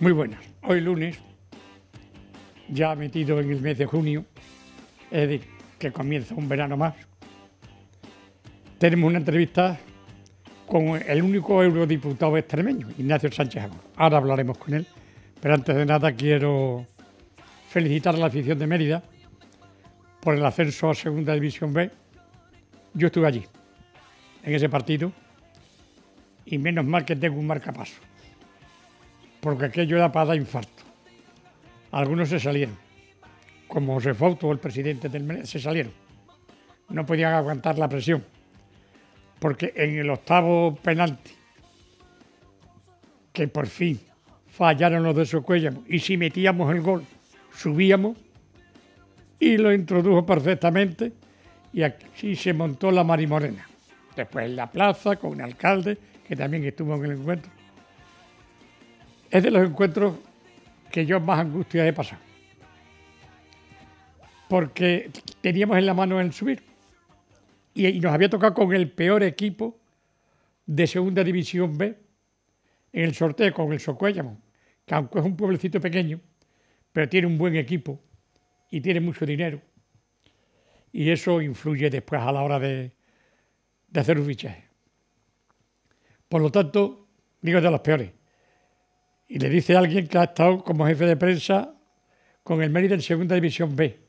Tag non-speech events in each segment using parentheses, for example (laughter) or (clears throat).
Muy buenas. Hoy lunes, ya metido en el mes de junio, es decir, que comienza un verano más. Tenemos una entrevista con el único eurodiputado extremeño, Ignacio Sánchez Ahora hablaremos con él, pero antes de nada quiero felicitar a la afición de Mérida por el ascenso a Segunda División B. Yo estuve allí, en ese partido, y menos mal que tengo un marcapaso, porque aquello era para dar infarto. Algunos se salieron como o el presidente del mes se salieron. No podían aguantar la presión. Porque en el octavo penalti, que por fin fallaron los de cuellano. y si metíamos el gol, subíamos, y lo introdujo perfectamente, y así se montó la marimorena. Después en la plaza, con un alcalde, que también estuvo en el encuentro. Es de los encuentros que yo más angustia he pasado porque teníamos en la mano el subir. Y, nos había tocado con el peor equipo de Segunda División B en el sorteo, con el Socuéllamo, que aunque es un pueblecito pequeño, pero tiene un buen equipo y tiene mucho dinero. Y eso influye después a la hora de, de hacer un fichaje. Por lo tanto, digo de los peores. Y le dice a alguien que ha estado como jefe de prensa con el Mérida en Segunda División B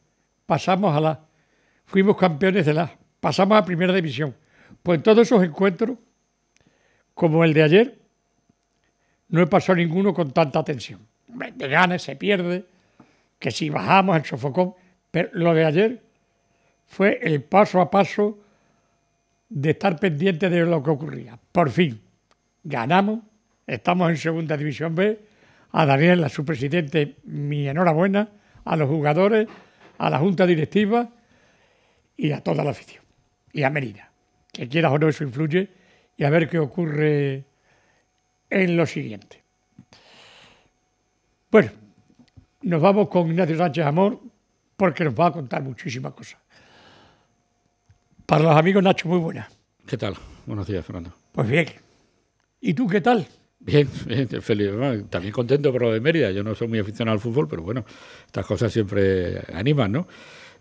pasamos a la, fuimos campeones de la, pasamos a primera división. Pues en todos esos encuentros, como el de ayer, no he pasado ninguno con tanta tensión. De gana, se pierde, que si bajamos el sofocón, pero lo de ayer fue el paso a paso de estar pendiente de lo que ocurría. Por fin, ganamos, estamos en segunda división B, a Daniel, a su presidente, mi enhorabuena, a los jugadores, a la Junta Directiva y a toda la oficina. Y a Merida, que quieras o no eso influye, y a ver qué ocurre en lo siguiente. Bueno, nos vamos con Ignacio Sánchez Amor porque nos va a contar muchísimas cosas. Para los amigos Nacho, muy buenas. ¿Qué tal? Buenos días, Fernando. Pues bien. ¿Y tú qué tal? Bien, feliz. también contento por lo de Mérida. Yo no soy muy aficionado al fútbol, pero bueno, estas cosas siempre animan, ¿no?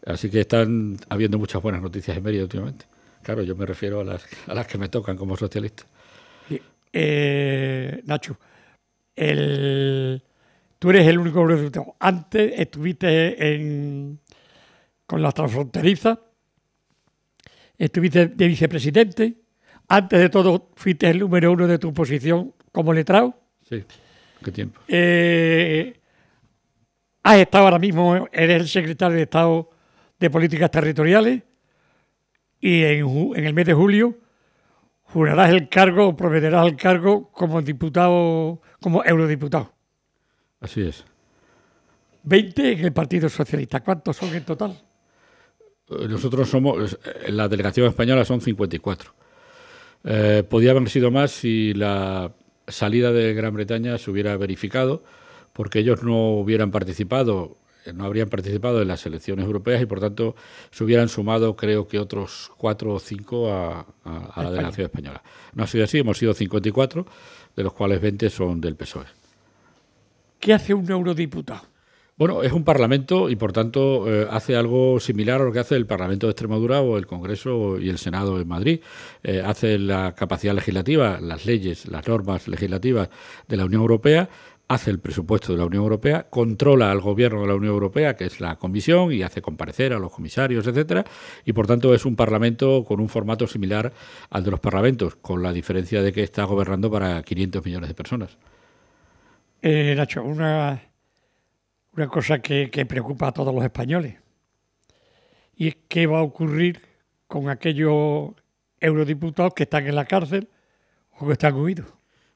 Así que están habiendo muchas buenas noticias en Mérida últimamente. Claro, yo me refiero a las, que me tocan como socialista. Eh, Nacho, tú eres el único resultado. Antes estuviste en, con las transfronterizas, estuviste de vicepresidente. Antes de todo, fuiste el número uno de tu posición como letrado. Sí, qué tiempo. Eh, has estado ahora mismo, eres el secretario de Estado de Políticas Territoriales y en, el mes de julio jurarás el cargo o prometerás el cargo como diputado, como eurodiputado. Así es. 20 en el Partido Socialista. ¿Cuántos son en total? Eh, nosotros somos, la delegación española son 54. Eh, Podría haber sido más si la salida de Gran Bretaña se hubiera verificado, porque ellos no hubieran participado, eh, no habrían participado en las elecciones europeas y por tanto se hubieran sumado, creo que otros cuatro o cinco a, a la delegación española. No ha sido así, hemos sido 54, de los cuales 20 son del PSOE. ¿Qué hace un eurodiputado? Bueno, es un parlamento y por tanto eh, hace algo similar a lo que hace el Parlamento de Extremadura o el Congreso y el Senado en Madrid. Eh, hace la capacidad legislativa, las leyes, las normas legislativas de la Unión Europea hace el presupuesto de la Unión Europea, controla al gobierno de la Unión Europea, que es la Comisión, y hace comparecer a los comisarios, etcétera, y por tanto es un parlamento con un formato similar al de los parlamentos, con la diferencia de que está gobernando para 500 millones de personas. Eh, Nacho, una una cosa que, preocupa a todos los españoles. Y qué va a ocurrir con aquellos eurodiputados que están en la cárcel o que están huidos.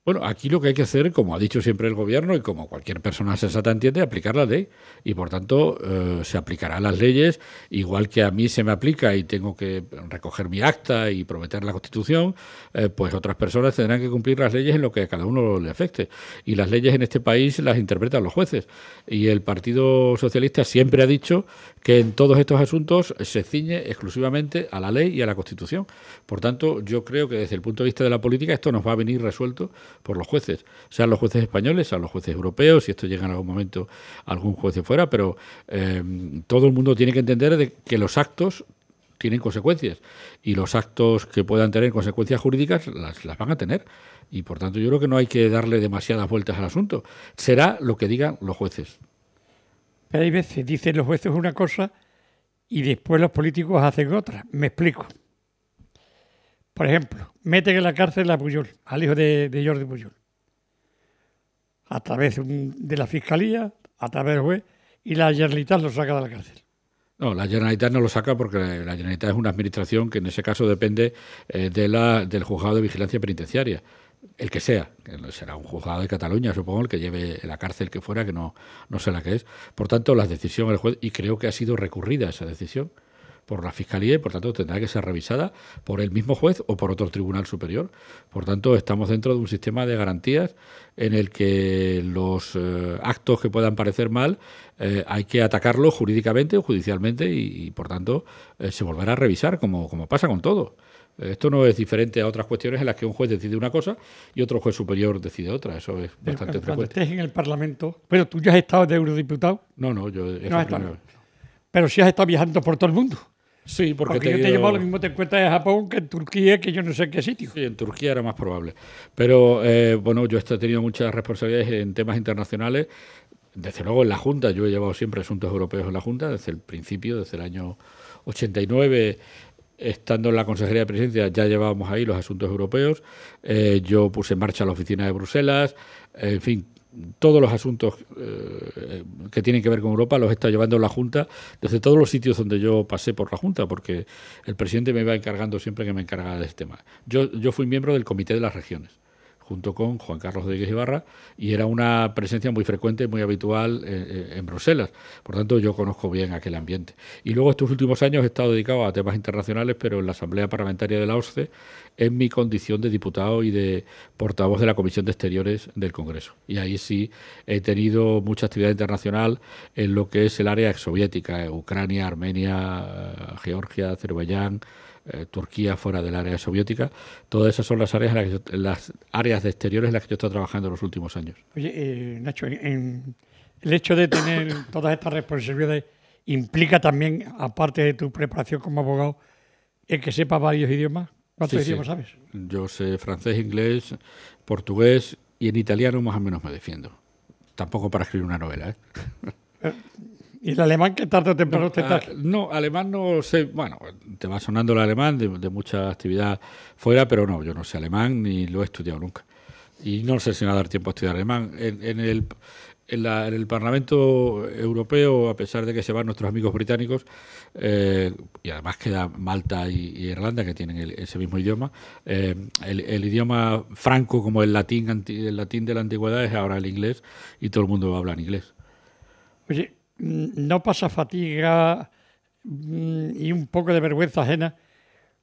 Bueno, aquí lo que hay que hacer, como ha dicho siempre el gobierno y como cualquier persona sensata entiende, es aplicar la ley. Y por tanto, eh, se aplicarán las leyes, igual que a mí se me aplica y tengo que recoger mi acta y prometer la Constitución, eh, pues otras personas tendrán que cumplir las leyes en lo que a cada uno le afecte. Y las leyes en este país las interpretan los jueces. Y el Partido Socialista siempre ha dicho que en todos estos asuntos se ciñe exclusivamente a la ley y a la Constitución. Por tanto, yo creo que desde el punto de vista de la política esto nos va a venir resuelto por los jueces, sean los jueces españoles, sean los jueces europeos, si esto llega en algún momento a algún juez de fuera, pero eh, todo el mundo tiene que entender de que los actos tienen consecuencias y los actos que puedan tener consecuencias jurídicas las, van a tener y por tanto yo creo que no hay que darle demasiadas vueltas al asunto. Será lo que digan los jueces. hay veces dicen los jueces una cosa y después los políticos hacen otra. Me explico. Por ejemplo, meten en la cárcel a Puyol, al hijo de, Jordi Puyol, a través de la fiscalía, a través del juez, y la Generalitat lo saca de la cárcel. No, la Generalitat no lo saca porque la Generalitat es una administración que en ese caso depende eh, de la, del juzgado de vigilancia penitenciaria, el que sea, será un juzgado de Cataluña, supongo, el que lleve la cárcel que fuera, que no, no sé la que es. Por tanto, la decisión del juez, y creo que ha sido recurrida esa decisión, por la Fiscalía y por tanto tendrá que ser revisada por el mismo juez o por otro tribunal superior. Por tanto, estamos dentro de un sistema de garantías en el que los eh, actos que puedan parecer mal eh, hay que atacarlos jurídicamente o judicialmente y, por tanto eh, se volverá a revisar como, como pasa con todo. Esto no es diferente a otras cuestiones en las que un juez decide una cosa y otro juez superior decide otra. Eso es bastante frecuente. Cuando en el Parlamento, pero tú ya has estado de eurodiputado. No, no, yo. No Pero sí has estado viajando por todo el mundo. Sí, porque, te yo te he lo mismo te encuentras de Japón que en Turquía, que yo no sé en qué sitio. Sí, en Turquía era más probable. Pero eh, bueno, yo he tenido muchas responsabilidades en temas internacionales. Desde luego en la Junta, yo he llevado siempre asuntos europeos en la Junta, desde el principio, desde el año 89 estando en la Consejería de Presidencia ya llevábamos ahí los asuntos europeos, eh, yo puse en marcha la oficina de Bruselas, en fin, todos los asuntos eh, que tienen que ver con Europa los está llevando la Junta desde todos los sitios donde yo pasé por la Junta, porque el presidente me va encargando siempre que me encargara de este tema. Yo, yo fui miembro del Comité de las Regiones junto con Juan Carlos de Guibarra, y era una presencia muy frecuente, muy habitual en, eh, eh, en Bruselas. Por tanto, yo conozco bien aquel ambiente. Y luego estos últimos años he estado dedicado a temas internacionales, pero en la Asamblea Parlamentaria de la OSCE, en mi condición de diputado y de portavoz de la Comisión de Exteriores del Congreso. Y ahí sí he tenido mucha actividad internacional en lo que es el área exsoviética, eh, Ucrania, Armenia, Georgia, Azerbaiyán, eh, Turquía fuera del área soviética. Todas esas son las áreas, las, áreas de exteriores en las que yo estado trabajando en los últimos años. Oye, eh, Nacho, en, el hecho de tener (coughs) todas estas responsabilidades implica también, aparte de tu preparación como abogado, el que sepa varios idiomas. ¿Cuántos idiomas sabes? Yo sé francés, inglés, portugués y en italiano más o menos me defiendo. Tampoco para escribir una novela. ¿eh? eh ¿Y el alemán que tarde o temprano no, ah, te No, alemán no sé. Bueno, te va sonando el alemán de, mucha actividad fuera, pero no, yo no sé alemán ni lo he estudiado nunca. Y no sé si me va a dar tiempo a estudiar alemán. En, en, el, Parlamento Europeo, a pesar de que se van nuestros amigos británicos, eh, y además queda Malta y, Irlanda, que tienen ese mismo idioma, eh, el, idioma franco, como el latín, el latín de la antigüedad, es ahora el inglés, y todo el mundo habla en inglés. Oye, Mm, no pasa fatiga mm, y un poco de vergüenza ajena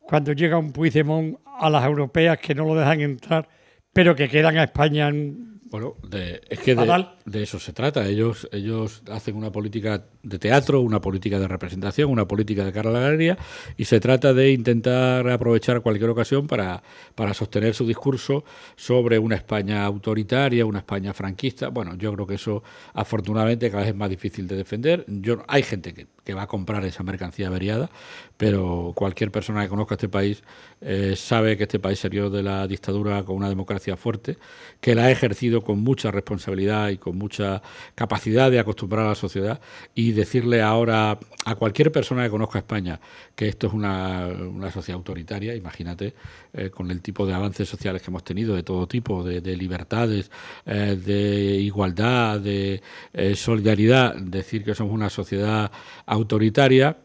cuando llega un Puigdemont a las europeas que no lo dejan entrar, pero que quedan a España en bueno, de, es que de, eso se trata. Ellos, ellos hacen una política de teatro, una política de representación, una política de cara a la galería, y se trata de intentar aprovechar cualquier ocasión para, para sostener su discurso sobre una España autoritaria, una España franquista. Bueno, yo creo que eso afortunadamente cada vez es más difícil de defender. Yo, hay gente que que va a comprar esa mercancía averiada, pero cualquier persona que conozca este país eh, sabe que este país salió de la dictadura con una democracia fuerte, que la ha ejercido con mucha responsabilidad y con mucha capacidad de acostumbrar a la sociedad y decirle ahora a cualquier persona que conozca España que esto es una, una sociedad autoritaria, imagínate eh, con el tipo de avances sociales que hemos tenido de todo tipo, de, libertades, eh, de igualdad, de eh, solidaridad, decir que somos una sociedad autoritaria,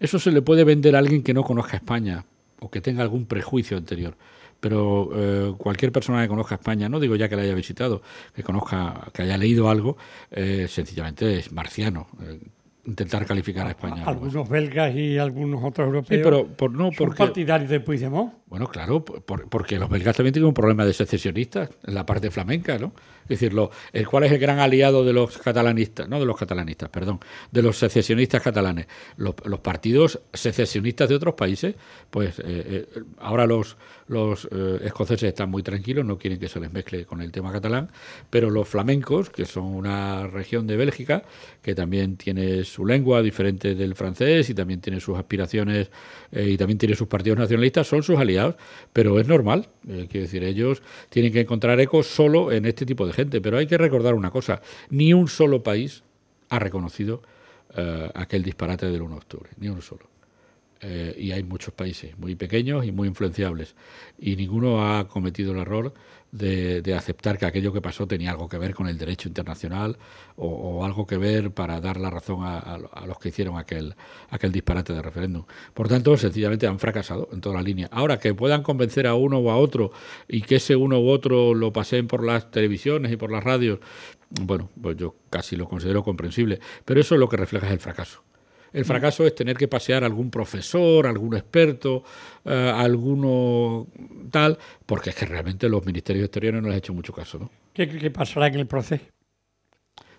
eso se le puede vender a alguien que no conozca España o que tenga algún prejuicio anterior pero cualquier persona que conozca España, no digo ya que la haya visitado, que conozca, que haya leído algo, sencillamente es marciano. intentar calificar a España. Algunos belgas y algunos otros europeos pero por, no, son porque, partidarios de Puigdemont. Bueno, claro, porque los belgas también tienen un problema de secesionistas en la parte flamenca, ¿no? Es decir, lo, el cual es el gran aliado de los catalanistas, no de los catalanistas, perdón, de los secesionistas catalanes. Los, partidos secesionistas de otros países, pues eh, eh, ahora los, los eh, escoceses están muy tranquilos, no quieren que se les mezcle con el tema catalán, pero los flamencos, que son una región de Bélgica, que también tiene su lengua diferente del francés y también tiene sus aspiraciones y también tiene sus partidos nacionalistas, son sus aliados pero es normal. Eh, quiero decir, ellos tienen que encontrar eco solo en este tipo de gente. Pero hay que recordar una cosa, ni un solo país ha reconocido eh, aquel disparate del 1 de octubre, ni uno solo. Eh, y hay muchos países muy pequeños y muy influenciables. Y ninguno ha cometido el error de, aceptar que aquello que pasó tenía algo que ver con el derecho internacional o, algo que ver para dar la razón a, los que hicieron aquel, aquel disparate de referéndum. Por tanto, sencillamente han fracasado en toda la línea. Ahora, que puedan convencer a uno o a otro y que ese uno u otro lo pasen por las televisiones y por las radios, bueno, pues yo casi lo considero comprensible, pero eso es lo que refleja es el fracaso. El fracaso es tener que pasear algún profesor, algún experto, eh, alguno tal, porque es que realmente los ministerios exteriores no les han hecho mucho caso. ¿no? ¿Qué, pasará en el proceso?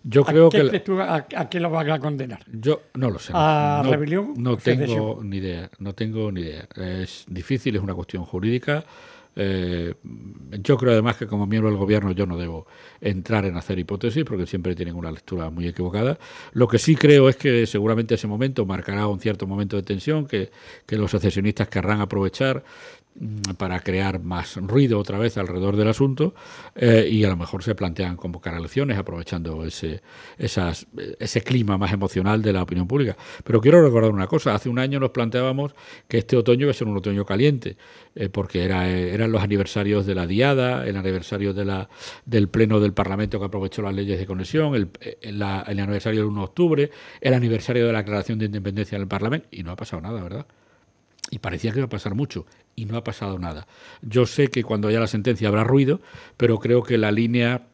Yo creo que. a, lo van a condenar? Yo no lo sé. ¿A rebelión? No tengo ni idea. No tengo ni idea. Es difícil, es una cuestión jurídica. Eh, yo creo además que como miembro del gobierno yo no debo entrar en hacer hipótesis porque siempre tienen una lectura muy equivocada. Lo que sí creo es que seguramente ese momento marcará un cierto momento de tensión que, que los secesionistas querrán aprovechar para crear más ruido otra vez alrededor del asunto eh, y a lo mejor se plantean convocar elecciones aprovechando ese, ese clima más emocional de la opinión pública. Pero quiero recordar una cosa, hace un año nos planteábamos que este otoño iba a ser un otoño caliente, eh, porque era, eh, eran los aniversarios de la Diada, el aniversario de del Pleno del Parlamento que aprovechó las leyes de conexión, el, el aniversario del 1 de octubre, el aniversario de la Declaración de Independencia del Parlamento, y no ha pasado nada, ¿verdad? Y parecía que iba a pasar mucho y no ha pasado nada. Yo sé que cuando haya la sentencia habrá ruido, pero creo que la línea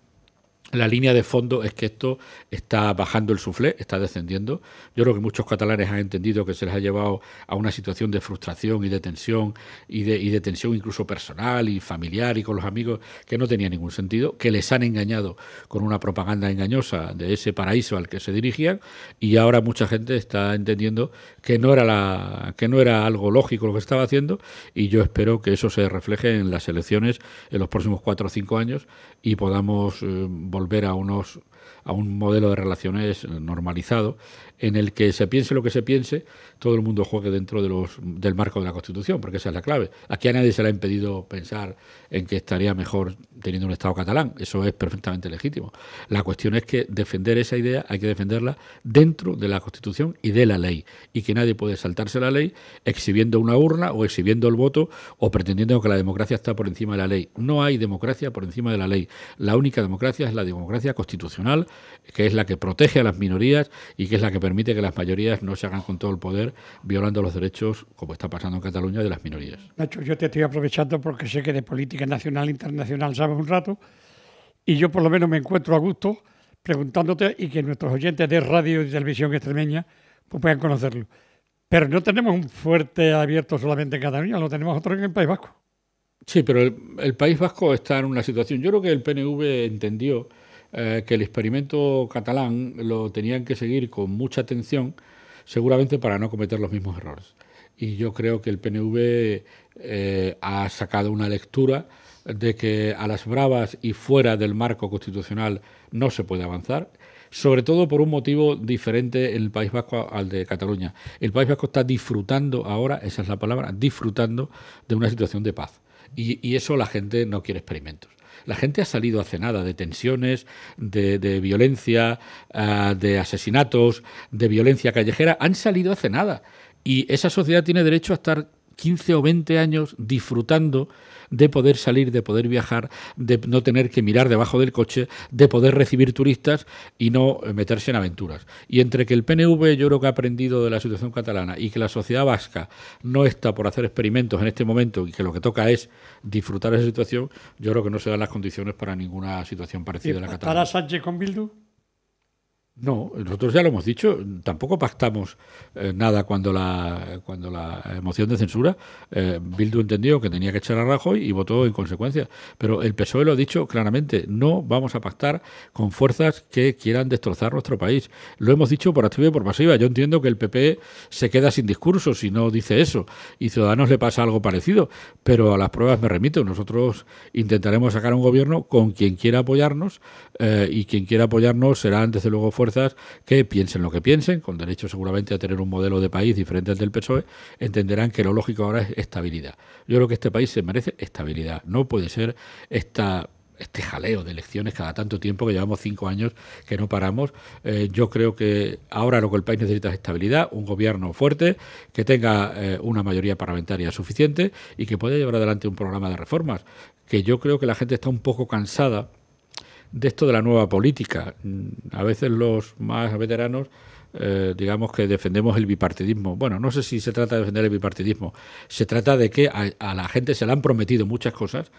la línea de fondo es que esto está bajando el suflé, está descendiendo. Yo creo que muchos catalanes han entendido que se les ha llevado a una situación de frustración y de tensión, y de, tensión incluso personal y familiar y con los amigos, que no tenía ningún sentido, que les han engañado con una propaganda engañosa de ese paraíso al que se dirigían, y ahora mucha gente está entendiendo que no era, que no era algo lógico lo que estaba haciendo, y yo espero que eso se refleje en las elecciones en los próximos cuatro o cinco años y podamos eh, volver a unos a un modelo de relaciones eh, normalizado en el que se piense lo que se piense, todo el mundo juegue dentro de los, del marco de la Constitución, porque esa es la clave. Aquí a nadie se le ha impedido pensar en que estaría mejor teniendo un Estado catalán, eso es perfectamente legítimo. La cuestión es que defender esa idea hay que defenderla dentro de la Constitución y de la ley, y que nadie puede saltarse la ley exhibiendo una urna o exhibiendo el voto o pretendiendo que la democracia está por encima de la ley. No hay democracia por encima de la ley. La única democracia es la democracia constitucional, que es la que protege a las minorías y que es la que permite que las mayorías no se hagan con todo el poder violando los derechos, como está pasando en Cataluña, de las minorías. Nacho, yo te estoy aprovechando porque sé que de política nacional e internacional sabes un rato y yo por lo menos me encuentro a gusto preguntándote y que nuestros oyentes de radio y televisión extremeña pues, puedan conocerlo. Pero no tenemos un fuerte abierto solamente en Cataluña, lo tenemos otro en el País Vasco. Sí, pero el, País Vasco está en una situación. Yo creo que el PNV entendió eh, que el experimento catalán lo tenían que seguir con mucha atención seguramente para no cometer los mismos errores. Y yo creo que el PNV eh, ha sacado una lectura de que a las bravas y fuera del marco constitucional no se puede avanzar, sobre todo por un motivo diferente en el País Vasco al de Cataluña. El País Vasco está disfrutando ahora, esa es la palabra, disfrutando de una situación de paz. y eso la gente no quiere experimentos. La gente ha salido nada de tensiones, de, violencia, ah, de asesinatos, de violencia callejera. Han salido nada. Y esa sociedad tiene derecho a estar 15 o 20 años disfrutando de poder salir, de poder viajar, de no tener que mirar debajo del coche, de poder recibir turistas y no eh, meterse en aventuras. Y entre que el PNV yo creo que ha aprendido de la situación catalana y que la sociedad vasca no está por hacer experimentos en este momento y que lo que toca es disfrutar esa situación, yo creo que no se dan las condiciones para ninguna situación parecida a la catalana. ¿Para Sánchez con Bildu? No, nosotros ya lo hemos dicho, tampoco pactamos eh, nada cuando la, cuando la moción de censura. Eh, Bildu entendió que tenía que echar a Rajoy y votó en consecuencia. Pero el PSOE lo ha dicho claramente, no vamos a pactar con fuerzas que quieran destrozar nuestro país. Lo hemos dicho por activa y por pasiva. Yo entiendo que el PP se queda sin discurso si no dice eso y Ciudadanos le pasa algo parecido, pero a las pruebas me remito. Nosotros intentaremos sacar un gobierno con quien quiera apoyarnos eh, y quien quiera apoyarnos serán desde luego fuerzas que piensen lo que piensen, con derecho seguramente a tener un modelo de país diferente al del PSOE, entenderán que lo lógico ahora es estabilidad. Yo creo que este país se merece estabilidad, no puede ser esta este jaleo de elecciones cada tanto tiempo, que llevamos cinco años que no paramos. Eh, yo creo que ahora lo que el país necesita es estabilidad, un gobierno fuerte, que tenga eh, una mayoría parlamentaria suficiente y que pueda llevar adelante un programa de reformas, que yo creo que la gente está un poco cansada de esto de la nueva política. Mm, a veces los más veteranos eh, digamos que defendemos el bipartidismo. Bueno, no sé si se trata de defender el bipartidismo, se trata de que a, la gente se le han prometido muchas cosas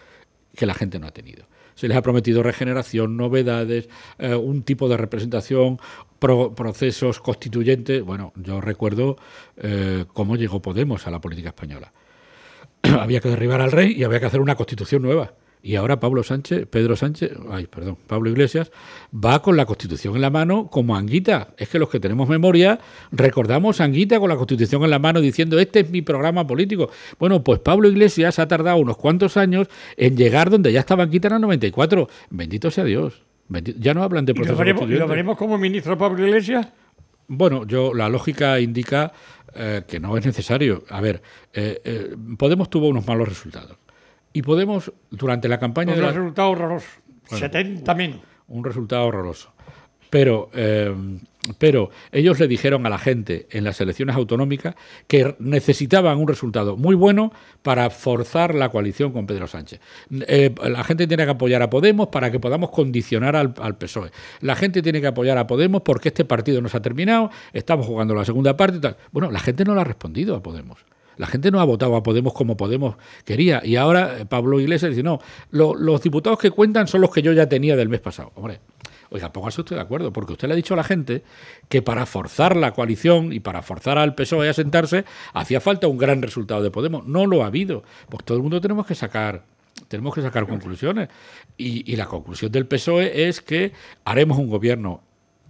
que la gente no ha tenido. Se les ha prometido regeneración, novedades, eh, un tipo de representación, procesos constituyentes. Bueno, yo recuerdo eh, cómo llegó Podemos a la política española. (clears throat) había que derribar al rey y había que hacer una constitución nueva. Y ahora Pablo Sánchez, Pedro Sánchez, ay, perdón, Pablo Iglesias, va con la Constitución en la mano como Anguita. Es que los que tenemos memoria recordamos a Anguita con la Constitución en la mano diciendo, este es mi programa político. Bueno, pues Pablo Iglesias ha tardado unos cuantos años en llegar donde ya estaba Anguita en el 94. Bendito sea Dios. ya no hablan de lo, veremos, como ministro Pablo Iglesias? Bueno, yo la lógica indica eh, que no es necesario. A ver, eh, eh, Podemos tuvo unos malos resultados. Y Podemos, durante la campaña... Un de la... resultado horroroso. 70 mil. Un resultado horroroso. Pero, eh, pero ellos le dijeron a la gente en las elecciones autonómicas que necesitaban un resultado muy bueno para forzar la coalición con Pedro Sánchez. Eh, la gente tiene que apoyar a Podemos para que podamos condicionar al, PSOE. La gente tiene que apoyar a Podemos porque este partido no se ha terminado, estamos jugando la segunda parte tal. Bueno, la gente no le ha respondido a Podemos. La gente no ha votado a Podemos como Podemos quería. Y ahora eh, Pablo Iglesias dice, no, los diputados que cuentan son los que yo ya tenía del mes pasado. Hombre, oiga, póngase usted de acuerdo, porque usted le ha dicho a la gente que para forzar la coalición y para forzar al PSOE a sentarse, hacía falta un gran resultado de Podemos. No lo ha habido. Pues todo el mundo tenemos que sacar tenemos que sacar conclusiones. Y, y, la conclusión del PSOE es que haremos un gobierno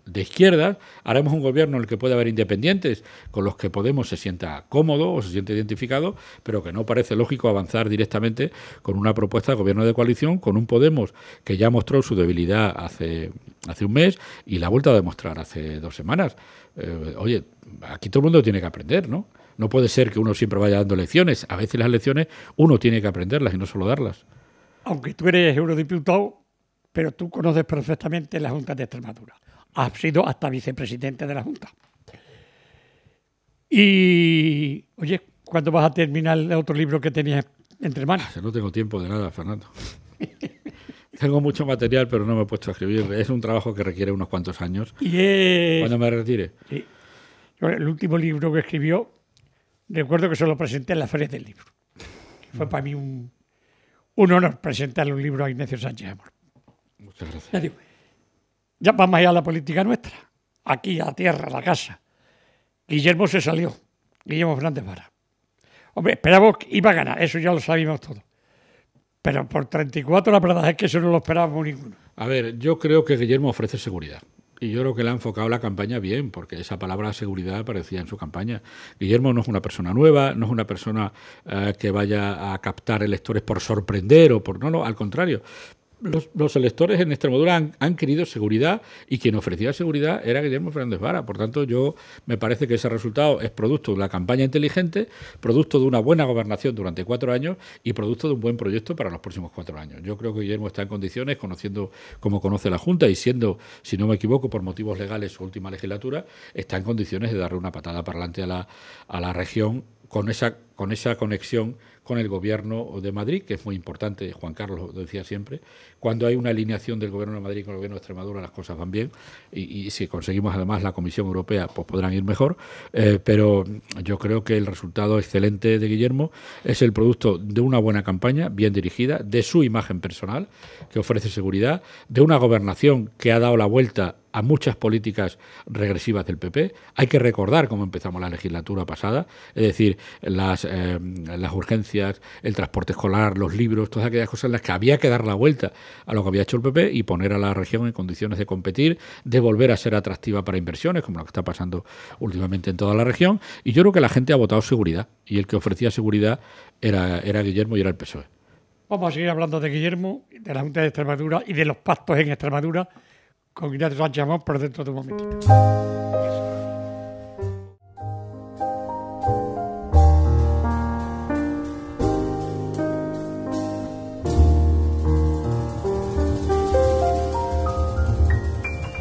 de izquierdas, haremos un gobierno en el que pueda haber independientes con los que Podemos se sienta cómodo o se siente identificado, pero que no parece lógico avanzar directamente con una propuesta de gobierno de coalición con un Podemos que ya mostró su debilidad hace, hace un mes y la ha vuelto a demostrar hace dos semanas. Eh, oye, aquí todo el mundo tiene que aprender, ¿no? No puede ser que uno siempre vaya dando lecciones. A veces las lecciones uno tiene que aprenderlas y no solo darlas. Aunque tú eres eurodiputado, pero tú conoces perfectamente la Junta de Extremadura ha sido hasta vicepresidente de la Junta. Y, oye, ¿cuándo vas a terminar el otro libro que tenías entre manos? Ah, no tengo tiempo de nada, Fernando. (laughs) tengo mucho material, pero no me he puesto a escribir. Es un trabajo que requiere unos cuantos años. Y me retire. Sí. el último libro que escribió, recuerdo que se lo presenté en la Feria del Libro. fue para mí un, honor presentarle un libro a Ignacio Sánchez Amor. Muchas gracias. Adiós. Ya vamos más allá la política nuestra, aquí a la tierra, a la casa. Guillermo se salió, Guillermo Fernández Vara. Hombre, esperábamos que iba a ganar, eso ya lo sabíamos todos. Pero por 34 la verdad es que eso no lo esperábamos ninguno. A ver, yo creo que Guillermo ofrece seguridad. Y yo creo que le ha enfocado la campaña bien, porque esa palabra seguridad aparecía en su campaña. Guillermo no es una persona nueva, no es una persona eh, que vaya a captar electores por sorprender o por. No, no, al contrario los, electores en Extremadura han, querido seguridad y quien ofrecía seguridad era Guillermo Fernández Vara. Por tanto, yo me parece que ese resultado es producto de la campaña inteligente, producto de una buena gobernación durante cuatro años y producto de un buen proyecto para los próximos cuatro años. Yo creo que Guillermo está en condiciones, conociendo como conoce la Junta y siendo, si no me equivoco, por motivos legales su última legislatura, está en condiciones de darle una patada para adelante a la, a la región con esa con esa conexión con el gobierno de Madrid, que es muy importante, Juan Carlos lo decía siempre, cuando hay una alineación del gobierno de Madrid con el gobierno de Extremadura las cosas van bien y, si conseguimos además la Comisión Europea pues podrán ir mejor, eh, pero yo creo que el resultado excelente de Guillermo es el producto de una buena campaña, bien dirigida, de su imagen personal, que ofrece seguridad, de una gobernación que ha dado la vuelta a muchas políticas regresivas del PP. Hay que recordar cómo empezamos la legislatura pasada, es decir, las eh, las, urgencias, el transporte escolar, los libros, todas aquellas cosas en las que había que dar la vuelta a lo que había hecho el PP y poner a la región en condiciones de competir, de volver a ser atractiva para inversiones, como lo que está pasando últimamente en toda la región. Y yo creo que la gente ha votado seguridad y el que ofrecía seguridad era, era Guillermo y era el PSOE. Vamos a seguir hablando de Guillermo, de la Junta de Extremadura y de los pactos en Extremadura con Ignacio Sánchez Amón, por dentro de un momentito.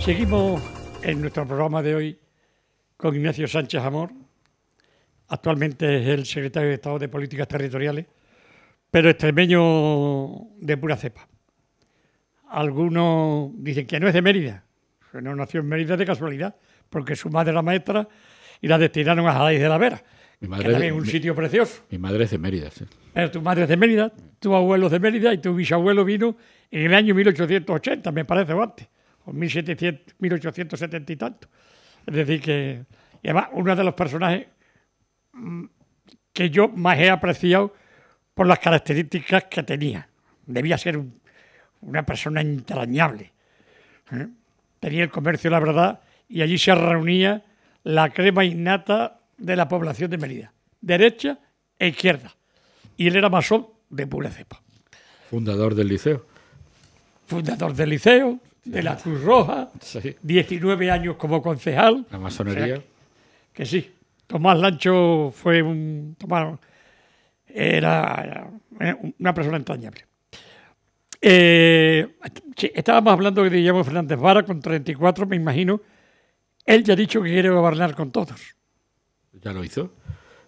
Seguimos en nuestro programa de hoy con Ignacio Sánchez Amor. Actualmente es el secretario de Estado de Políticas Territoriales, pero extremeño de pura cepa. Algunos dicen que no es de Mérida, que no nació en Mérida de casualidad, porque su madre era maestra y la destinaron a Jalais de la Vera, mi madre que un sitio precioso. Mi madre es de Mérida, sí. Pero tu madre es de Mérida, tu abuelo es de Mérida y tu bisabuelo vino en el año 1880, me parece, o antes o 1870 y tanto. Es decir, que. además, uno de los personajes mm, que yo más he apreciado por las características que tenía. Debía ser una persona entrañable. ¿eh? Tenía el comercio, la verdad, y allí se reunía la crema innata de la población de Mérida, derecha e izquierda. Y él era masón de pura cepa. Fundador del liceo. Fundador del liceo, de la Cruz Roja, 19 años como concejal. La masonería. que sí. Tomás Lancho fue un. Tomás, era, una persona entrañable. Eh, estábamos hablando de Guillermo Fernández Vara con 34, me imagino. Él ya ha dicho que quiere gobernar con todos. ¿Ya lo hizo?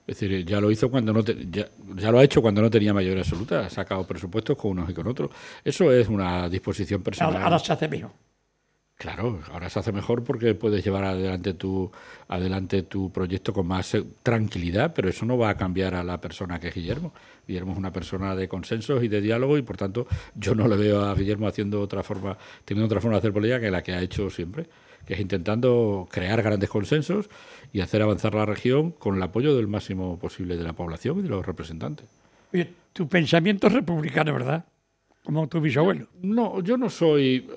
Es decir, ya lo hizo cuando no ya, lo ha hecho cuando no tenía mayoría absoluta, ha sacado presupuestos con unos y con otros. Eso es una disposición personal. Ahora, se hace mejor. Claro, ahora se hace mejor porque puedes llevar adelante tu adelante tu proyecto con más eh, tranquilidad, pero eso no va a cambiar a la persona que es Guillermo. Guillermo es una persona de consensos y de diálogo y por tanto yo no le veo a Guillermo haciendo otra forma, teniendo otra forma de hacer política que la que ha hecho siempre que es intentando crear grandes consensos y hacer avanzar la región con el apoyo del máximo posible de la población y de los representantes. tu pensamiento es republicano, ¿verdad? Como tu bisabuelo. No, yo no soy...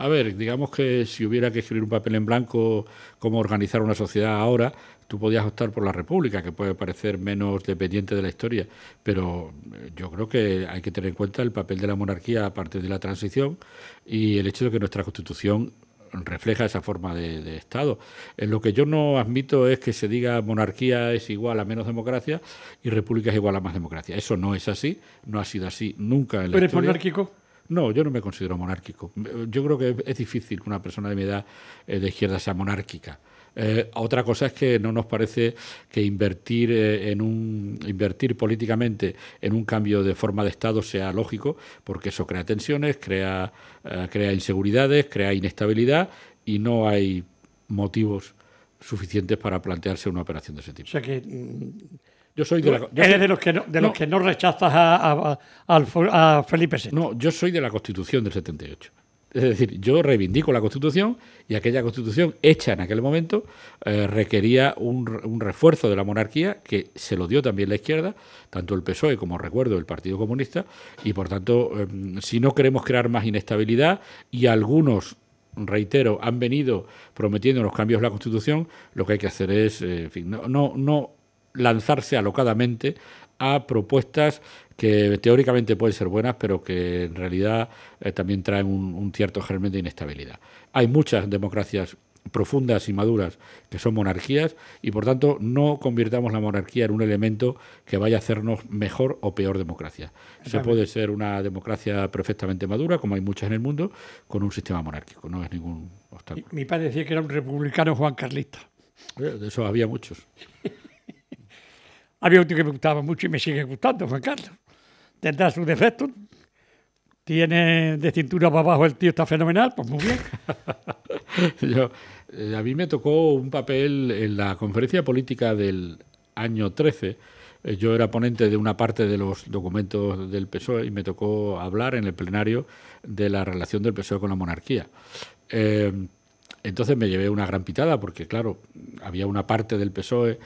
A ver, digamos que si hubiera que escribir un papel en blanco, cómo organizar una sociedad ahora, tú podías optar por la República, que puede parecer menos dependiente de la historia, pero eh, yo creo que hay que tener en cuenta el papel de la monarquía a partir de la transición y el hecho de que nuestra Constitución refleja esa forma de, Estado. lo que yo no admito es que se diga monarquía es igual a menos democracia y república es igual a más democracia. Eso no es así, no ha sido así nunca en ¿Eres monárquico? No, yo no me considero monárquico. Yo creo que es difícil que una persona de mi edad eh, de izquierda sea monárquica. Eh, otra cosa es que no nos parece que invertir, eh, en un, invertir políticamente en un cambio de forma de Estado sea lógico, porque eso crea tensiones, crea, eh, inseguridades, crea inestabilidad y no hay motivos suficientes para plantearse una operación de ese tipo. que mm, yo soy de eres de los que no, de rechazas a, Felipe VI. No, yo soy de la Constitución del 78. Es decir, yo reivindico la Constitución y aquella Constitución hecha en aquel momento eh, requería un, refuerzo de la monarquía que se lo dio también la izquierda, tanto el PSOE como recuerdo el Partido Comunista, y por tanto, em, si no queremos crear más inestabilidad y algunos reitero, han venido prometiendo los cambios de la Constitución, lo que hay que hacer es, eh, en fin, no lanzarse alocadamente a propuestas que teóricamente pueden ser buenas, pero que en realidad eh, también traen un, cierto germen de inestabilidad. Hay muchas democracias profundas y maduras que son monarquías y por tanto no convirtamos la monarquía en un elemento que vaya a hacernos mejor o peor democracia. Se puede ser una democracia perfectamente madura, como hay muchas en el mundo, con un sistema monárquico, no es ningún obstáculo. Mi padre decía que era un republicano Juan Carlista. Eh, de eso había muchos. (laughs) había otro que me gustaba mucho y me sigue gustando, Juan Carlos tendrá sus defectos. Tiene de cintura para abajo el tío, está fenomenal, pues muy bien. (laughs) Eh, a mí me tocó un papel en la conferencia política del año 13. Eh, yo era ponente de una parte de los documentos del PSOE y me tocó hablar en el plenario de la relación del PSOE con la monarquía. Eh, entonces me llevé una gran pitada porque, claro, había una parte del PSOE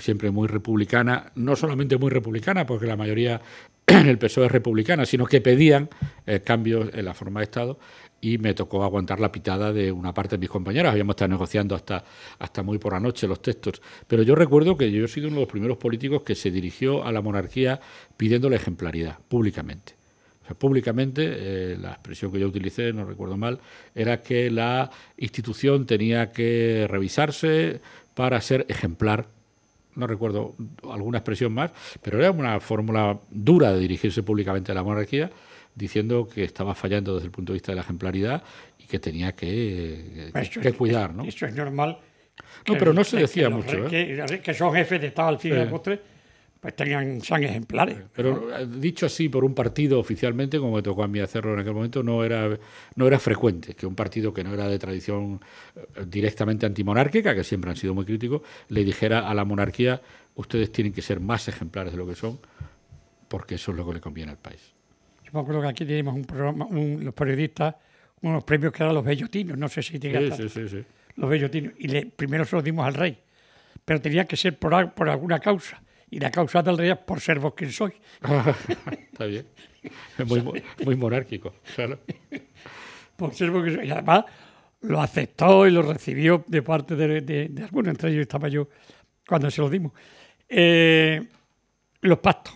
siempre muy republicana, no solamente muy republicana, porque la mayoría en el PSOE republicana, sino que pedían eh, cambios en la forma de Estado y me tocó aguantar la pitada de una parte de mis compañeros. Habíamos estado negociando hasta, hasta muy por la noche los textos. Pero yo recuerdo que yo he sido uno de los primeros políticos que se dirigió a la monarquía pidiendo la ejemplaridad, públicamente. O sea, públicamente, eh, la expresión que yo utilicé, no recuerdo mal, era que la institución tenía que revisarse para ser ejemplar no recuerdo alguna expresión más, pero era una fórmula dura de dirigirse públicamente a la monarquía, diciendo que estaba fallando desde el punto de vista de la ejemplaridad y que tenía que, pues cuidar. ¿no? Esto es normal. No, pero no se decía mucho. ¿eh? que, son jefes de tal fin al postre pues tengan, sean ejemplares. Pero eh, dicho así por un partido oficialmente, como me tocó a mí hacerlo en aquel momento, no era, no era frecuente que un partido que no era de tradición eh, directamente antimonárquica, que siempre han sido muy críticos, le dijera a la monarquía, ustedes tienen que ser más ejemplares de lo que son, porque eso es lo que le conviene al país. Yo me acuerdo que aquí teníamos un programa, los periodistas, unos premios que eran los bellotinos, no sé si te sí, sí, Los bellotinos, y le, primero se los dimos al rey, pero tenía que ser por alguna causa y la causa del rey es por ser vos quien soy. (laughs) Está bien. Es muy, monárquico, Por ser vos soy. Y además lo aceptó y lo recibió de parte de, algunos, entre ellos estaba yo cuando se lo dimos. Eh, los pactos.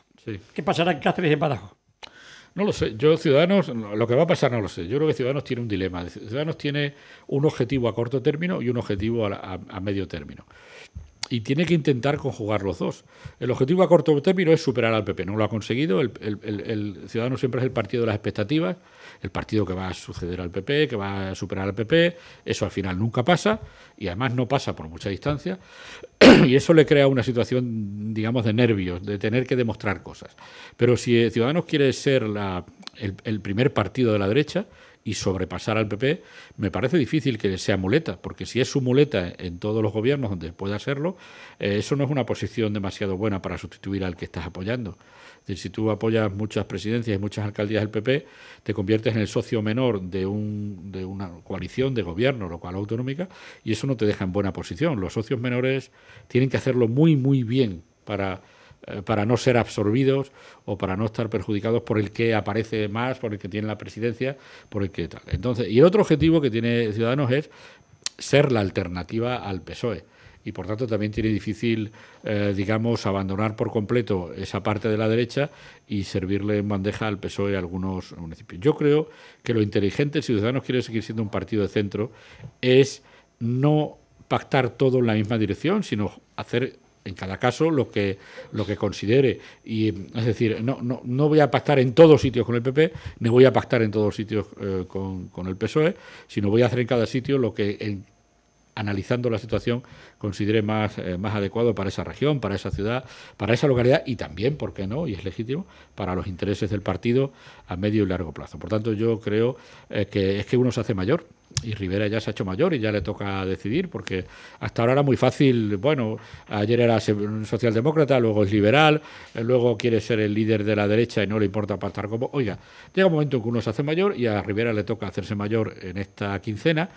¿Qué pasará en Cáceres y en Badajoz? No lo sé. Yo, Ciudadanos, lo que va a pasar no lo sé. Yo creo que Ciudadanos tiene un dilema. Ciudadanos tiene un objetivo a corto término y un objetivo a medio término y tiene que intentar conjugar los dos. El objetivo a corto término es superar al PP, no lo ha conseguido, el, Ciudadano siempre es el partido de las expectativas, el partido que va a suceder al PP, que va a superar al PP, eso al final nunca pasa y además no pasa por mucha distancia (clears throat) y eso le crea una situación, digamos, de nervios, de tener que demostrar cosas. Pero si Ciudadanos quiere ser el primer partido de la derecha, y sobrepasar al PP, me parece difícil que sea muleta, porque si es su muleta en todos los gobiernos donde pueda serlo, eh, eso no es una posición demasiado buena para sustituir al que estás apoyando. si tú apoyas muchas presidencias y muchas alcaldías del PP, te conviertes en el socio menor de, un, de una coalición de gobierno, local autonómica, y eso no te deja en buena posición. Los socios menores tienen que hacerlo muy, muy bien para eh, para no ser absorbidos o para no estar perjudicados por el que aparece más, por el que tiene la presidencia, por el que tal. Entonces, y el otro objetivo que tiene Ciudadanos es ser la alternativa al PSOE. Y por tanto también tiene difícil, eh, digamos, abandonar por completo esa parte de la derecha y servirle en bandeja al PSOE a algunos municipios. Yo creo que lo inteligente, si Ciudadanos quiere seguir siendo un partido de centro, es no pactar todo en la misma dirección, sino hacer en cada caso lo que lo que considere y es decir no, no, no, voy a pactar en todos sitios con el PP ni voy a pactar en todos sitios eh, con, el PSOE sino voy a hacer en cada sitio lo que analizando la situación considere más, eh, más adecuado para esa región para esa ciudad para esa localidad y también por qué no y es legítimo para los intereses del partido a medio y largo plazo por tanto yo creo eh, que es que uno se hace mayor y Rivera ya se ha hecho mayor y ya le toca decidir, porque hasta ahora era muy fácil, bueno, ayer era socialdemócrata, luego es liberal, eh, luego quiere ser el líder de la derecha y no le importa pasar como... Oiga, llega un momento en que uno se hace mayor y a Rivera le toca hacerse mayor en esta quincena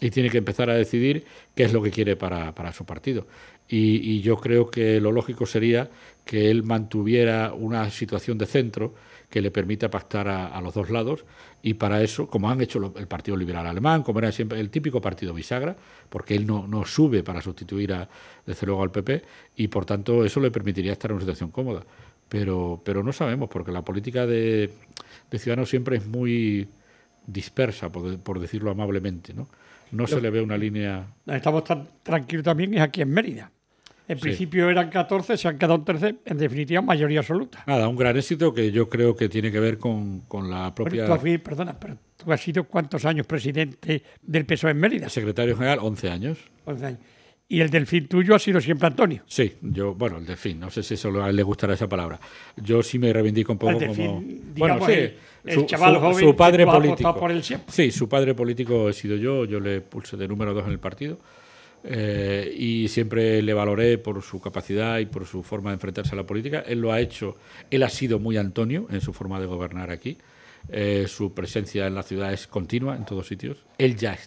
y tiene que empezar a decidir qué es lo que quiere para, su partido. Y, y yo creo que lo lógico sería que él mantuviera una situación de centro que le permita pactar a, los dos lados y para eso, como han hecho el Partido Liberal Alemán, como era siempre el típico partido bisagra, porque él no, sube para sustituir a, desde luego al PP y por tanto eso le permitiría estar en una situación cómoda. Pero, pero no sabemos, porque la política de, de Ciudadanos siempre es muy dispersa, por, decirlo amablemente, ¿no? No se le ve una línea... Estamos tan tranquilos también es aquí en Mérida. En principio eran 14, se han quedado 13, en definitiva mayoría absoluta. Nada, un gran éxito que yo creo que tiene que ver con, con la propia... tú perdona, pero tú has sido cuántos años presidente del PSOE en Mérida. secretario general, 11 años. 11 años. Y el delfín tuyo ha sido siempre Antonio. Sí, yo, bueno, el delfín, no sé si eso a él le gustará esa palabra. Yo sí me reivindico un poco el como. sí, el, chaval joven su padre político. Por sí, su padre político he sido yo, yo le pulse de número dos en el partido. Eh, y siempre le valoré por su capacidad y por su forma de enfrentarse a la política. Él lo ha hecho, él ha sido muy Antonio en su forma de gobernar aquí. Eh, su presencia en la ciudad es continua en todos sitios. Él ya,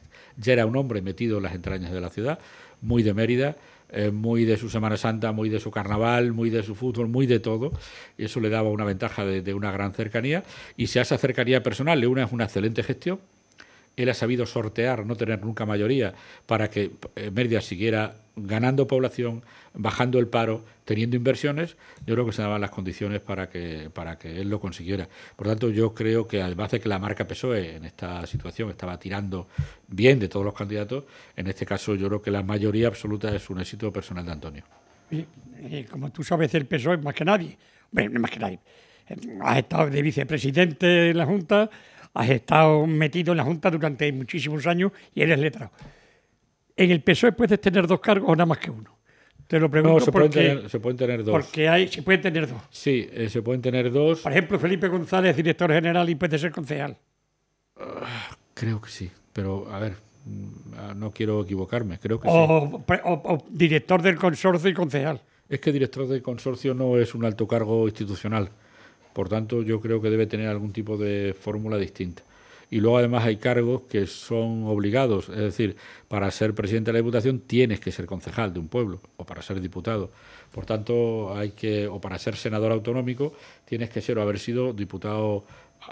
era un hombre metido en las entrañas de la ciudad, muy de Mérida, eh, muy de su Semana Santa, muy de su carnaval, muy de su fútbol, muy de todo. Y eso le daba una ventaja de, una gran cercanía. Y si a esa cercanía personal le una es una excelente gestión, él ha sabido sortear, no tener nunca mayoría, para que eh, Merida siguiera ganando población, bajando el paro, teniendo inversiones, yo creo que se daban las condiciones para que, para que él lo consiguiera. Por tanto, yo creo que además de que la marca PSOE en esta situación estaba tirando bien de todos los candidatos, en este caso yo creo que la mayoría absoluta es un éxito personal de Antonio. como tú sabes, el PSOE más que nadie, bueno, más que nadie, eh, ha estado de vicepresidente en la Junta, has estado metido en la Junta durante muchísimos años y eres letrado. En el PSOE puedes tener dos cargos o nada más que uno. Te lo pregunto. se, pueden tener, se pueden tener dos. Porque hay, se pueden tener dos. Sí, eh, se pueden tener dos. Por ejemplo, Felipe González, director general y puede ser concejal. Ah, creo que sí, pero a ver, mm, ah, no quiero equivocarme, creo que sí. o, director del consorcio y concejal. Es que director del consorcio no es un alto cargo institucional. Por tanto, yo creo que debe tener algún tipo de fórmula distinta. Y luego además hay cargos que son obligados, es decir, para ser presidente de la Diputación tienes que ser concejal de un pueblo o para ser diputado. Por tanto, hay que, o para ser senador autonómico, tienes que ser o haber sido diputado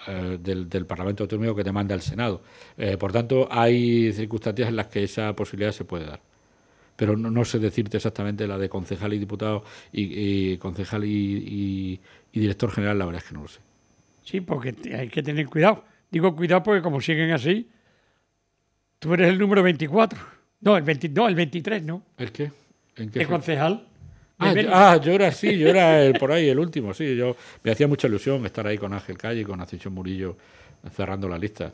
eh, del, Parlamento Autonómico que te manda el Senado. Eh, por tanto, hay circunstancias en las que esa posibilidad se puede dar pero no, sé decirte exactamente la de concejal y diputado y, concejal y, director general, la verdad es que no lo sé. Sí, porque hay que tener cuidado. Digo cuidado porque como siguen así, tú eres el número 24. No, el 20, no, el 23, ¿no? ¿El qué? el concejal. Ah, ah yo, era sí, yo era el, por ahí el último, sí. Yo me hacía mucha ilusión estar ahí con Ángel Calle, y con Astricho Murillo cerrando la lista.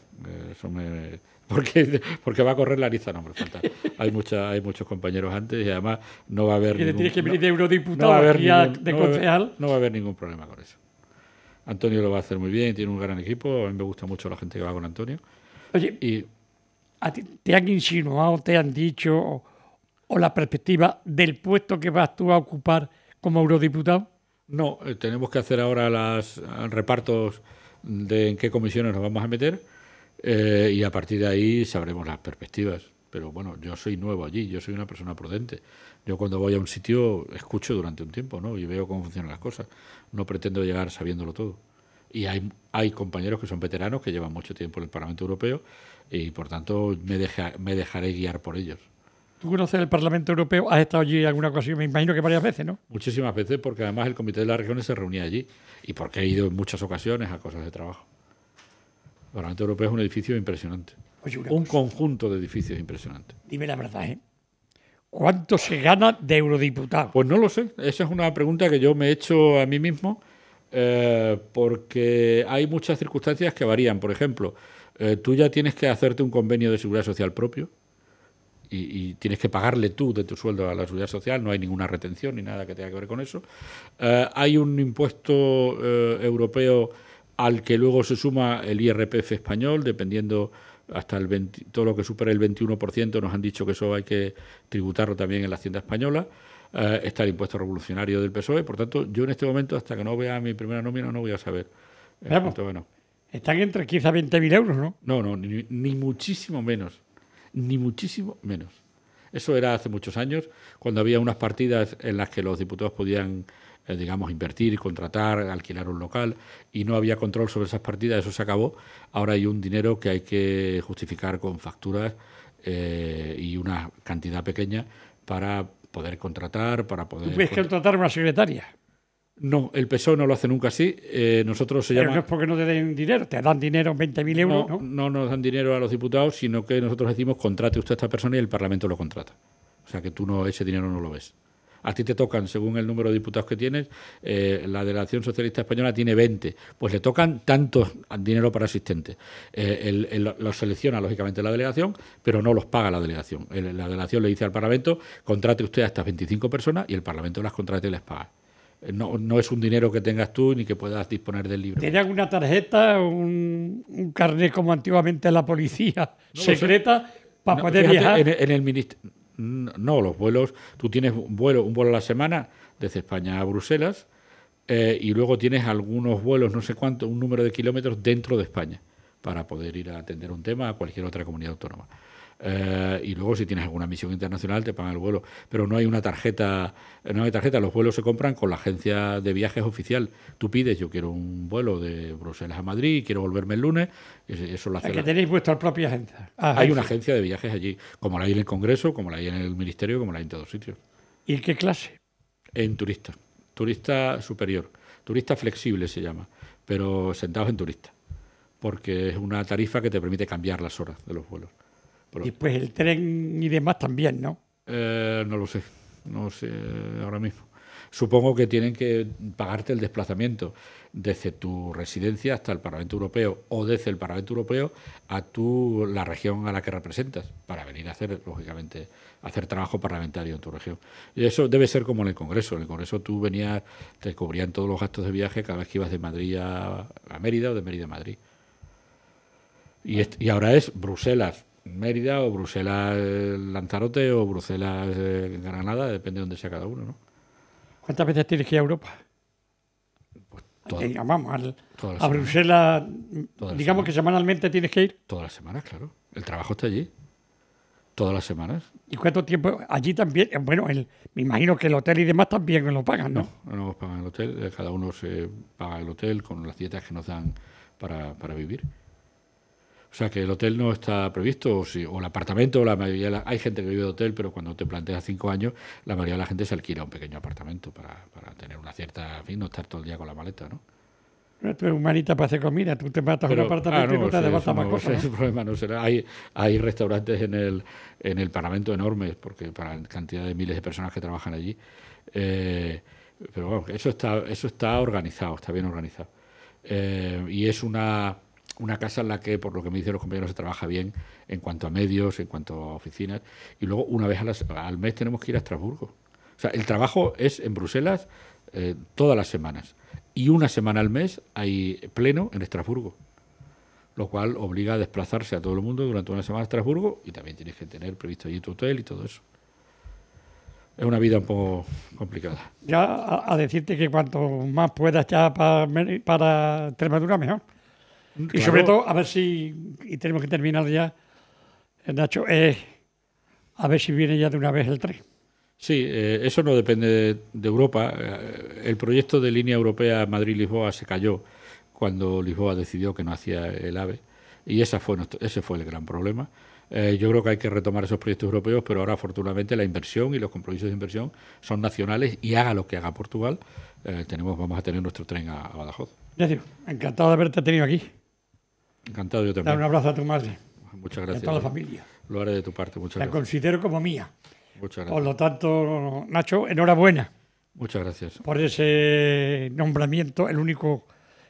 porque, porque va a correr la lista, no me falta. Hay, mucha, hay muchos compañeros antes y además no va a haber. Ningún, que venir eurodiputado no, Va a haber ningún problema con eso. Antonio lo va a hacer muy bien, tiene un gran equipo. A mí me gusta mucho la gente que va con Antonio. Oye, y, ¿te han insinuado, te han dicho o, o, la perspectiva del puesto que vas tú a ocupar como eurodiputado? No, eh, tenemos que hacer ahora los repartos de en qué comisiones nos vamos a meter eh, y a partir de ahí sabremos las perspectivas. Pero bueno, yo soy nuevo allí, yo soy una persona prudente. Yo cuando voy a un sitio escucho durante un tiempo ¿no? y veo cómo funcionan las cosas. No pretendo llegar sabiéndolo todo. Y hay, compañeros que son veteranos que llevan mucho tiempo en el Parlamento Europeo y por tanto me dejaré guiar por ellos. Tú conoces el Parlamento Europeo, has estado allí alguna ocasión, me imagino que varias veces, ¿no? Muchísimas veces, porque además el Comité de las Regiones se reunía allí y porque he ido en muchas ocasiones a cosas de trabajo. El Parlamento Europeo es un edificio impresionante. un conjunto de edificios impresionantes. Dime la verdad, ¿eh? ¿Cuánto se gana de eurodiputado? Pues no lo sé. Esa es una pregunta que yo me he hecho a mí mismo eh, porque hay muchas circunstancias que varían. Por ejemplo, eh, tú ya tienes que hacerte un convenio de seguridad social propio y, tienes que pagarle tú de tu sueldo a la seguridad social, no hay ninguna retención ni nada que tenga que ver con eso. Eh, hay un impuesto eh, europeo al que luego se suma el IRPF español, dependiendo hasta el 20, todo lo que supere el 21%, nos han dicho que eso hay que tributarlo también en la Hacienda Española. Eh, está el impuesto revolucionario del PSOE, por tanto, yo en este momento, hasta que no vea mi primera nómina, no voy a saber. Vamos, Están entre quizá 20.000 euros, ¿no? No, no, ni muchísimo menos ni muchísimo menos. Eso era hace muchos años, cuando había unas partidas en las que los diputados podían, eh, digamos, invertir, contratar, alquilar un local, y no había control sobre esas partidas, eso se acabó. Ahora hay un dinero que hay que justificar con facturas eh, y una cantidad pequeña para poder contratar, para poder... contratar una secretaria? No, el PSOE no lo hace nunca así. Eh, nosotros se Pero no es porque no te den dinero, te dan dinero 20.000 euros. No, no, nos dan dinero a los diputados, sino que nosotros decimos contrate usted a esta persona y el Parlamento lo contrata. O sea que tú no ese dinero no lo ves. A ti te tocan, según el número de diputados que tienes, eh, la delegación socialista española tiene 20, pues le tocan tanto dinero para asistentes. Eh, los selecciona, lógicamente, la delegación, pero no los paga la delegación. la delegación le dice al Parlamento, contrate usted a estas 25 personas y el Parlamento las contrata y las paga. Eh, no, no, es un dinero que tengas tú ni que puedas disponer del libro. tenía una tarjeta, un, un carnet como antiguamente la policía, pues, secreta, para poder viajar? En, el No, los vuelos. Tú tienes un vuelo, un vuelo a la semana desde España a Bruselas eh, y luego tienes algunos vuelos, no sé cuánto, un número de kilómetros dentro de España para poder ir a atender un tema a cualquier otra comunidad autónoma. Eh, y luego si tienes alguna misión internacional te pagan el vuelo. Pero no hay una tarjeta, no hay tarjeta, los vuelos se compran con la agencia de viajes oficial. Tú pides, yo quiero un vuelo de Bruselas a Madrid, quiero volverme el lunes, eso lo hace. que tenéis vuestra propia agencia. Ah, hay una agencia de viajes allí, como la hay en el Congreso, como la hay en el Ministerio, como la hay en todos sitios. ¿Y qué clase? En turista, turista superior, turista flexible se llama, pero sentados en turista, porque es una tarifa que te permite cambiar las horas de los vuelos y pues el tren y demás también, ¿no? Eh, no lo sé, no lo sé ahora mismo. Supongo que tienen que pagarte el desplazamiento desde tu residencia hasta el Parlamento Europeo o desde el Parlamento Europeo a tu, la región a la que representas para venir a hacer, lógicamente, hacer trabajo parlamentario en tu región. Y eso debe ser como en el Congreso. En el Congreso tú venías, te cubrían todos los gastos de viaje cada vez que ibas de Madrid a, Mérida o de Mérida a Madrid. Y, y ahora es Bruselas, Mérida o Bruselas Lanzarote o Bruselas eh, Granada, depende de dónde sea cada uno, ¿no? ¿Cuántas veces tienes que ir a Europa? Pues todas eh, a Bruselas, digamos que semanalmente tienes que ir. Todas las semanas, claro. El trabajo está allí. Todas las semanas. ¿Y cuánto tiempo? Allí también, eh, bueno, me imagino que el hotel y demás también lo pagan, ¿no? No, no nos pagan el hotel, cada uno se paga el hotel con las dietas que nos dan para, para vivir. O sea que el hotel no está previsto, o, si, o el apartamento, la mayoría hay gente que vive de hotel, pero cuando te planteas cinco años, la mayoría de la gente se alquila un pequeño apartamento para, para tener una cierta, fin, no estar todo el día con la maleta, ¿no? tú eh, eres humanita para hacer comida, tú te matas un apartamento ah, y no te debatas más no, Ese es problema no será. Hay, hay restaurantes en el, en el Parlamento enormes, porque para cantidad de miles de personas que trabajan allí. Eh, pero bueno, eso está, eso está organizado, está bien organizado. Eh, y es una una casa en la que, por lo que me dicen los compañeros, se trabaja bien en cuanto a medios, en cuanto a oficinas. Y luego, una vez al mes, tenemos que ir a Estrasburgo. O sea, el trabajo es en Bruselas eh, todas las semanas. Y una semana al mes hay pleno en Estrasburgo. Lo cual obliga a desplazarse a todo el mundo durante una semana a Estrasburgo y también tienes que tener previsto allí tu hotel y todo eso es una vida un poco complicada. Ya a, decirte que cuanto más puedas ya para, para Extremadura, mejor. Y sobre todo, a ver si, y tenemos que terminar ya, eh, Nacho, eh, a ver si viene ya de una vez el tren. Sí, eh, eso no depende de, Europa. El proyecto de línea europea Madrid-Lisboa se cayó cuando Lisboa decidió que no hacía el AVE. Y esa fue ese fue el gran problema. yo creo que hay que retomar esos proyectos europeos, pero ahora afortunadamente la inversión y los compromisos de inversión son nacionales y haga lo que haga Portugal, tenemos, vamos a tener nuestro tren a, Badajoz. Nacho, encantado de haberte tenido aquí. Encantado yo también. un abrazo a tu madre. Muchas gracias. Y a toda la familia. Lo haré de tu parte, muchas gracias. La considero como mía. Muchas gracias. Por lo tanto, Nacho, enhorabuena. Muchas gracias. Por ese nombramiento, el único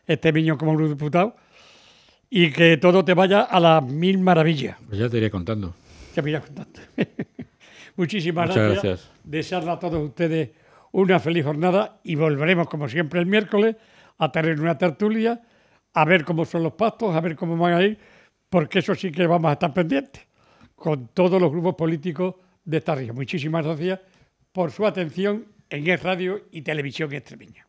este niño como diputado. Y que todo te vaya a las mil maravillas. Pues ya te iré contando. Ya me iré contando. (laughs) Muchísimas Muchas gracias. gracias. Desearle a todos ustedes una feliz jornada y volveremos, como siempre, el miércoles a tener una tertulia a ver cómo son los pactos, a ver cómo van a ir, porque eso sí que vamos a estar pendientes con todos los grupos políticos de esta región. Muchísimas gracias por su atención en e Radio y Televisión Extremeña.